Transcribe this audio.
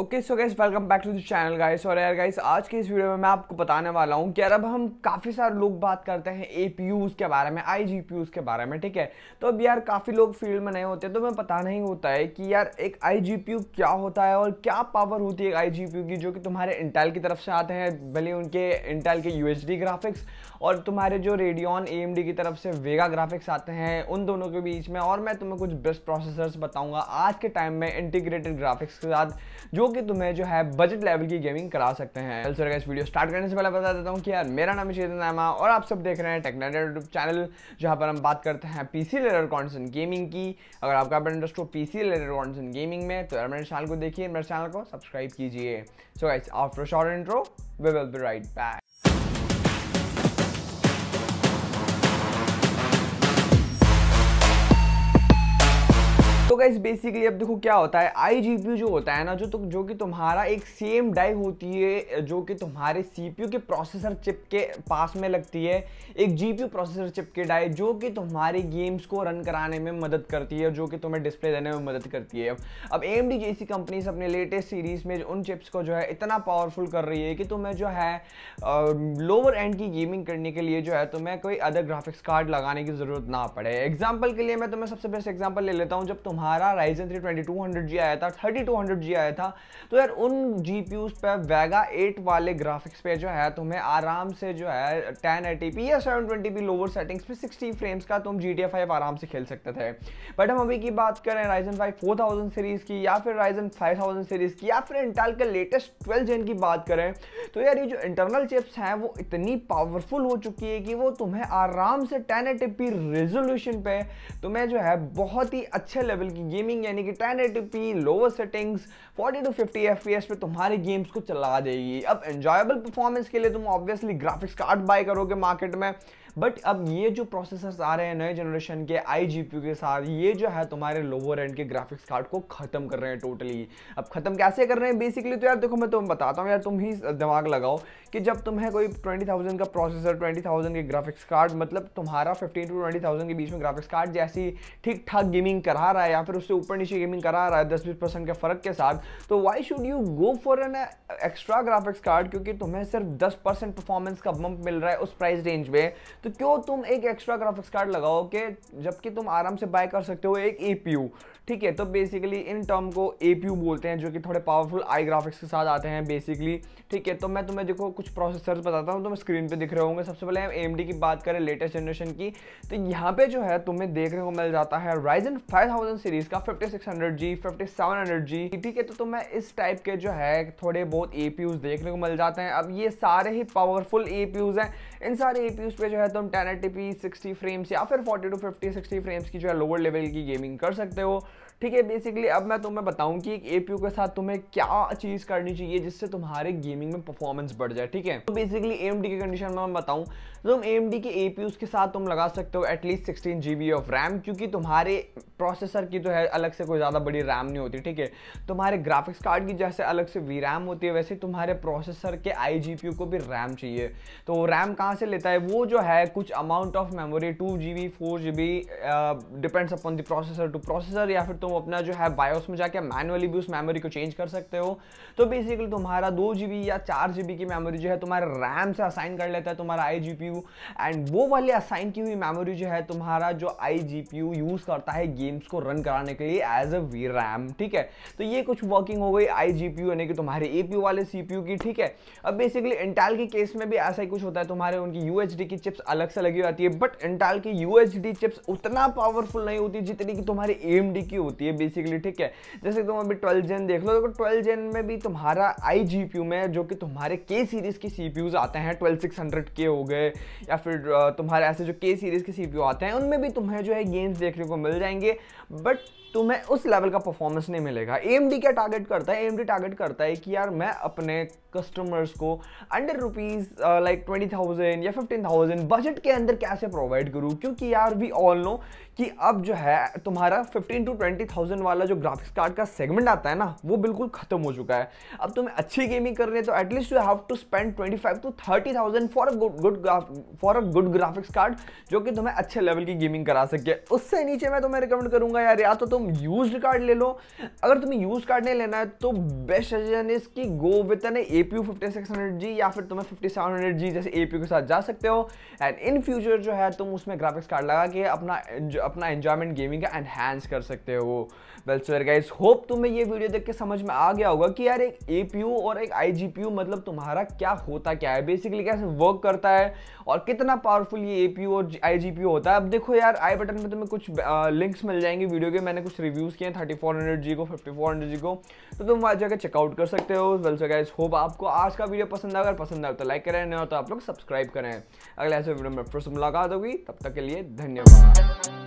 okay so guys welcome back to the channel guys और यार guys आज के इस वीडियो में मैं आपको बताने वाला हूँ कि यार अब हम काफ़ी सारे लोग बात करते हैं ए के बारे में आई के बारे में ठीक है तो अब यार काफ़ी लोग फील्ड में नए होते हैं तो मैं पता नहीं होता है कि यार एक आई क्या होता है और क्या पावर होती है आई की जो कि तुम्हारे इंटेल की तरफ से आते हैं भले उनके इंटेल के यू ग्राफिक्स और तुम्हारे जो रेडियन ए की तरफ से वेगा ग्राफिक्स आते हैं उन दोनों के बीच में और मैं तुम्हें कुछ बेस्ट प्रोसेसर्स बताऊँगा आज के टाइम में इंटीग्रेटेड ग्राफिक्स के साथ जो जो कि तुम्हें जो है बजट लेवल की गेमिंग करा सकते हैं well, सर इस वीडियो स्टार्ट करने से पहले बता देता हूँ कि यार मेरा नाम चेतन नामा और आप सब देख रहे हैं टेक्नोलॉजी यूट्यूब चैनल जहाँ पर हम बात करते हैं P C related content gaming की अगर आपका अपना इंटरेस्ट हो P C related content gaming में तो यार मेरे चैनल को देखिए मेरे चैनल को सब्सक्राइब कीजिए so guys after short intro we will be right back तो गाइस बेसिकली अब देखो क्या होता है आई जो होता है ना जो तो, जो कि तुम्हारा एक सेम डाई होती है जो कि तुम्हारे सीपीयू के प्रोसेसर चिप के पास में लगती है एक जीपीयू प्रोसेसर चिप के डाई जो कि तुम्हारे गेम्स को रन कराने में मदद करती है जो कि तुम्हें डिस्प्ले देने में मदद करती है अब एम डी जैसी कंपनीज अपने लेटेस्ट सीरीज में उन चिप्स को जो है इतना पावरफुल कर रही है कि तुम्हें जो है लोअर एंड की गेमिंग करने के लिए जो है तुम्हें कोई अदर ग्राफिक्स कार्ड लगाने की जरूरत ना पड़े एग्जाम्पल के लिए मैं तुम्हें सबसे बेस्ट एग्जाम्पल ले लेता हूँ जब तुम्हारे तुम्हारा Ryzen three twenty two hundred G आया था थर्टी टू हंड्रेड जी आया था तो यार उन जी पी यूज पर वेगा एट वाले ग्राफिक्स पे जो है तुम्हें आराम से जो है टेन एटी पी या seven twenty P lower settings पे सिक्सटी फ्रेम्स का तुम जी टी एफ फाइव आराम से खेल सकते थे बट हम अभी की बात करें Ryzen five four thousand series की या फिर राइजन फाइव थाउजेंड सीरीज़ की या फिर इंटेल के लेटेस्ट ट्वेल्व जेन की बात करें तो यार ये जो इंटरनल चिप्स हैं वो इतनी पावरफुल हो चुकी है कि वो तुम्हें आराम से टेन एटी पी रेजोल्यूशन पे तुम्हें जो है बहुत ही अच्छे लेवल की गेमिंग यानी कि ten eighty lower settings 40 to 50 F पे तुम्हारे गेम्स को चला देगी अब एंजॉयबल परफॉर्मेंस के लिए तुम ऑब्वियसली ग्राफिक्स कार्ड बाय करोगे मार्केट में बट अब ये जो प्रोसेसर्स आ रहे हैं नए जनरेशन के आई के साथ ये जो है तुम्हारे लोअर एंड के ग्राफिक्स कार्ड को खत्म कर रहे हैं टोटली अब खत्म कैसे कर रहे हैं बेसिकली तो यार देखो मैं तुम्हें बताता हूँ यार तुम ही दिमाग लगाओ कि जब तुम्हें कोई ट्वेंटी थाउजेंड का प्रोसेसर ट्वेंटी थाउजेंड के ग्राफिक्स कार्ड मतलब तुम्हारा फिफ्टीन टू ट्वेंटी थाउजेंड के बीच में ग्राफिक्स कार्ड जैसी ठीक ठाक गेमिंग करा रहा है या फिर उससे ऊपर नीचे गेमिंग करा रहा है दस बीस परसेंट के फर्क के साथ तो why should you go for an extra graphics card क्योंकि तुम्हें सिर्फ दस परसेंट परफॉर्मेंस का बम्प मिल रहा है उस प्राइस रेंज में तो क्यों तुम एक एक्स्ट्रा ग्राफिक्स कार्ड लगाओ के जबकि तुम आराम से बाय कर सकते हो एक ए ठीक है तो बेसिकली इन टर्म को ए बोलते हैं जो कि थोड़े पावरफुल आई ग्राफिक्स के साथ आते हैं बेसिकली ठीक है तो मैं तुम्हें देखो कुछ प्रोसेसर्स बताता हूँ तुम स्क्रीन पर दिख रहे होंगे सबसे पहले हम एम की बात करें लेटेस्ट जनरेशन की तो यहाँ पे जो है तुम्हें देखने को मिल जाता है राइजन फाइव सीरीज़ का फिफ्टी सिक्स जी ठीक है तो तुम्हें इस टाइप के जो है थोड़े बहुत ए देखने को मिल जाते हैं अब ये सारे ही पावरफुल ए हैं इन सारे ए पे जो है तो हम ten eighty P sixty frames या फिर forty to fifty sixty frames की जो है लोअर लेवल की गेमिंग कर सकते हो ठीक है बेसिकली अब मैं तुम्हें बताऊं कि एक एपीयू के साथ तुम्हें क्या चीज़ करनी चाहिए जिससे तुम्हारे गेमिंग में परफॉर्मेंस बढ़ जाए ठीक है तो बेसिकली एम की कंडीशन में मैं बताऊं तुम एम के ए के साथ तुम लगा सकते हो at least sixteen G of RAM क्योंकि तुम्हारे प्रोसेसर की तो है अलग से कोई ज़्यादा बड़ी रैम नहीं होती ठीक है तुम्हारे ग्राफिक्स कार्ड की जैसे अलग से वी रैम होती है वैसे तुम्हारे प्रोसेसर के आई को भी रैम चाहिए तो रैम कहाँ से लेता है वो जो है है कुछ amount of memory two G B four G B depends upon the processor to processor या फिर तुम अपना जो है बायोस में जाके मैनुअली भी उस मेमोरी को चेंज कर सकते हो तो बेसिकली तुम्हारा दो जी बी या चार जी बी की मेमोरी जो है तुम्हारा रैम से असाइन कर लेता है तुम्हारा I G P U and वो वाली असाइन की हुई मेमोरी जो है तुम्हारा जो I G P U use करता है गेम्स को रन कराने के लिए एज अ वी रैम ठीक है तो ये कुछ वर्किंग हो गई आई जी पी यू यानी कि तुम्हारे ए पी यू वाले सी पी यू की ठीक है अब बेसिकली इंटेल के केस में भी ऐसा ही कुछ होता है तुम्हारे उनकी यू एच डी की चिप्स अलग से लगी आती है बट इंटाल की यूएसडी चिप्स उतना पावरफुल नहीं होती जितनी कि तुम्हारी एम की होती है बेसिकली ठीक है जैसे तुम अभी ट्वेल्थ जेन देख लो तो ट्वेल्व जेन में भी तुम्हारा आई जी में जो कि तुम्हारे के सीरीज़ के सी आते हैं ट्वेल्व सिक्स हंड्रेड के हो गए या फिर तुम्हारे ऐसे जो के सीरीज़ के सी आते हैं उनमें भी तुम्हें जो है गेम्स देखने को मिल जाएंगे बट तुम्हें उस लेवल का परफॉर्मेंस नहीं मिलेगा एम क्या टारगेट करता है एम टारगेट करता है कि यार मैं अपने कस्टमर्स को under rupees like twenty thousand या फिफ्टीन थाउजेंड बस बजट के अंदर कैसे प्रोवाइड करूँ क्योंकि यार वी ऑल नो कि अब जो है तुम्हारा 15 टू 20,000 वाला जो ग्राफिक्स कार्ड का सेगमेंट आता है ना वो बिल्कुल खत्म हो चुका है अब तुम्हें अच्छी गेमिंग कर करनी है तो at least you have to spend 25 to 30,000 for a good good for a good graphics card जो कि तुम्हें अच्छे लेवल की गेमिंग करा सके उससे नीचे मैं तुम्हें रिकमेंड करूंगा यार या तो तुम यूज कार्ड ले लो अगर तुम्हें यूज कार्ड नहीं लेना है तो बेस्ट सजेशन इज की go with an A P U fifty six hundred G या फिर तुम्हें फिफ्टी सेवन हंड्रेड जी जैसे ए पी के साथ जा सकते हो एंड इन फ्यूचर जो है तुम उसमें ग्राफिक्स कार्ड लगा के अपना अपना एंजॉयमेंट गेमिंग का एनहेंस कर सकते हो वेल सर गाइज होप तुम्हें ये वीडियो देख के समझ में आ गया होगा कि यार एक ए और एक आई मतलब तुम्हारा क्या होता क्या है बेसिकली कैसे वर्क करता है और कितना पावरफुल ये ए और आई होता है अब देखो यार आई बटन में तुम्हें कुछ लिंक्स मिल जाएंगे वीडियो के मैंने कुछ रिव्यूज़ किए हैं थर्टी फोर हंड्रेड जी को फिफ्टी फोर हंड्रेड जी को तो तुम वहाँ जाकर चेकआउट कर सकते हो वेल सर गाइज होप आपको आज का वीडियो पसंद आए अगर पसंद आए तो लाइक करें नहीं हो तो आप लोग सब्सक्राइब करें अगले ऐसे वीडियो में फिर से मुलाकात होगी तब तक के लिए धन्यवाद